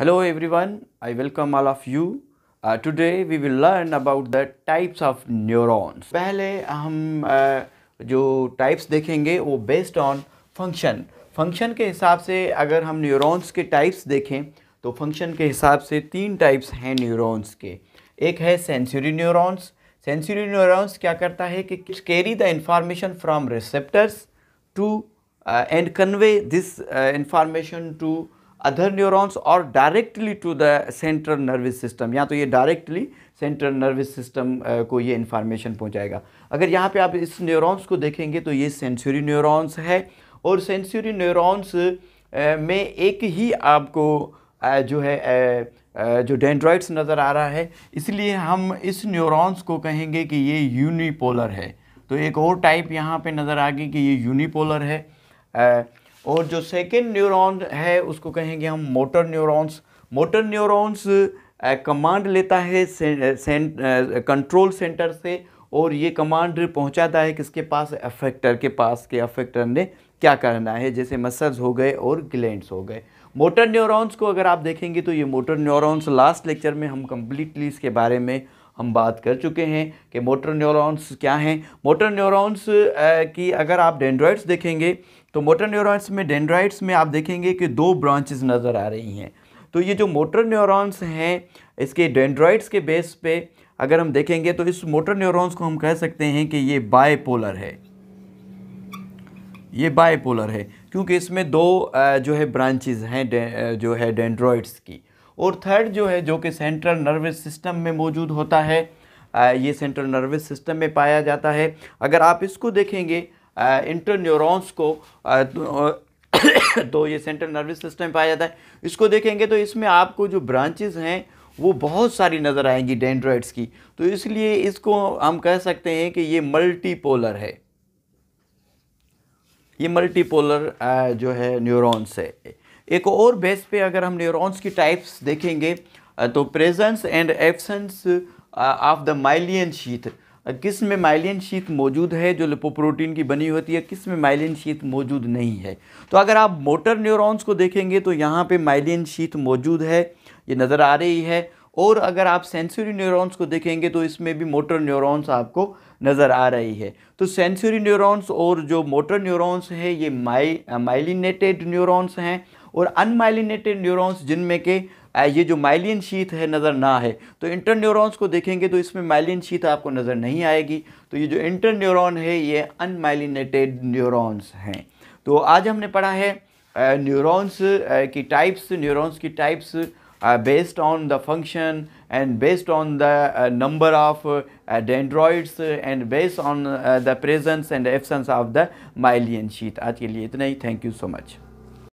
Hello everyone, I welcome all of you. Uh, today we will learn about the types of neurons. पहले हम uh, जो types देखेंगे वो based on function. Function के हिसाब से अगर हम neurons के types देखें तो function के हिसाब से तीन types हैं neurons के एक है sensory neurons. Sensory neurons क्या करता है कि carry the information from receptors to uh, and convey this uh, information to uh, other neurons और directly to the central nervous system या तो ये डायरेक्टली सेंट्रल नर्वस सिस्टम को ये इन्फॉर्मेशन पहुंचाएगा अगर यहाँ पे आप इस न्यूरॉन्स को देखेंगे तो ये सेंसुरी न्यूरॉन्स है और सेंसुरी न्यूरॉन्स में एक ही आपको जो है जो डेंड्रॉइड्स नज़र आ रहा है इसलिए हम इस न्यूरॉन्स को कहेंगे कि ये यूनिपोलर है तो एक और टाइप यहाँ पे नज़र आ गई कि ये यूनिपोलर है और जो सेकेंड न्यूरॉन है उसको कहेंगे हम motor neurons motor neurons command लेता है से, कंट्रोल सेंटर से और ये कमांड पहुंचाता है किसके पास अफेक्टर के पास के अफेक्टर ने क्या करना है जैसे मसल्स हो गए और ग्लैंड्स हो गए मोटर न्यूरॉन्स को अगर आप देखेंगे तो ये मोटर न्यूरॉन्स लास्ट लेक्चर में हम कम्प्लीटली इसके बारे में हम बात कर चुके हैं कि मोटर न्यूरॉन्स क्या हैं मोटर न्यूरॉन्स की अगर आप डेंड्रॉइड्स देखेंगे तो मोटर न्यूरॉन्स में डेंड्रॉइड्स में आप देखेंगे कि दो ब्रांचेस नज़र आ रही हैं तो ये जो मोटर न्यूरॉन्स हैं इसके डेंड्रॉइड्स के बेस पे अगर हम देखेंगे तो इस मोटर न्यूरॉन्स को हम कह सकते हैं कि ये बायपोलर है ये बायपोलर है क्योंकि इसमें दो जो है ब्रांचेज हैं जो है डेंड्रॉइड्स की और थर्ड जो है जो कि सेंट्रल नर्वस सिस्टम में मौजूद होता है ये सेंट्रल नर्वस सिस्टम में पाया जाता है अगर आप इसको देखेंगे इंटरन्यूरॉन्स को तो, तो ये सेंट्रल नर्वस सिस्टम में पाया जाता है इसको देखेंगे तो इसमें आपको जो ब्रांचेज हैं वो बहुत सारी नज़र आएंगी डेंड्रॉइड्स की तो इसलिए इसको हम कह सकते हैं कि ये मल्टीपोलर है ये मल्टीपोलर जो है न्यूरॉन्स है एक और बेस पे अगर हम न्यूरॉन्स की टाइप्स देखेंगे तो presence and absence of the myelin sheath किस में माइलियन शीत मौजूद है जो लिपोप्रोटीन की बनी होती है किस में माइलियन शीत मौजूद नहीं है तो अगर आप मोटर न्यूरॉन्स को देखेंगे तो यहाँ पे माइलियन शीत मौजूद है ये नज़र आ रही है और अगर आप सेंसरी न्यूरॉन्स को देखेंगे तो इसमें भी मोटर न्यूरॉन्स आपको नज़र आ रही है तो सेंसुरी न्यूरॉन्स और जो मोटर न्यूरॉन्स है ये माइ माइलिनेटेड न्यूरॉन्स हैं और अनमाइलिनेटेड न्यूरॉन्स जिनमें के ये जो माइलियन शीत है नज़र ना है तो इंटर न्यूरॉन्स को देखेंगे तो इसमें माइलियन शीत आपको नज़र नहीं आएगी तो ये जो इंटर न्यूरोन है ये अनमाइलिनेटेड न्यूरॉन्स हैं तो आज हमने पढ़ा है न्यूरॉन्स की टाइप्स न्यूरॉन्स की types based on the function and based on the number of dendrites and based on the presence and absence of the myelin sheath आज के लिए इतना ही थैंक यू so मच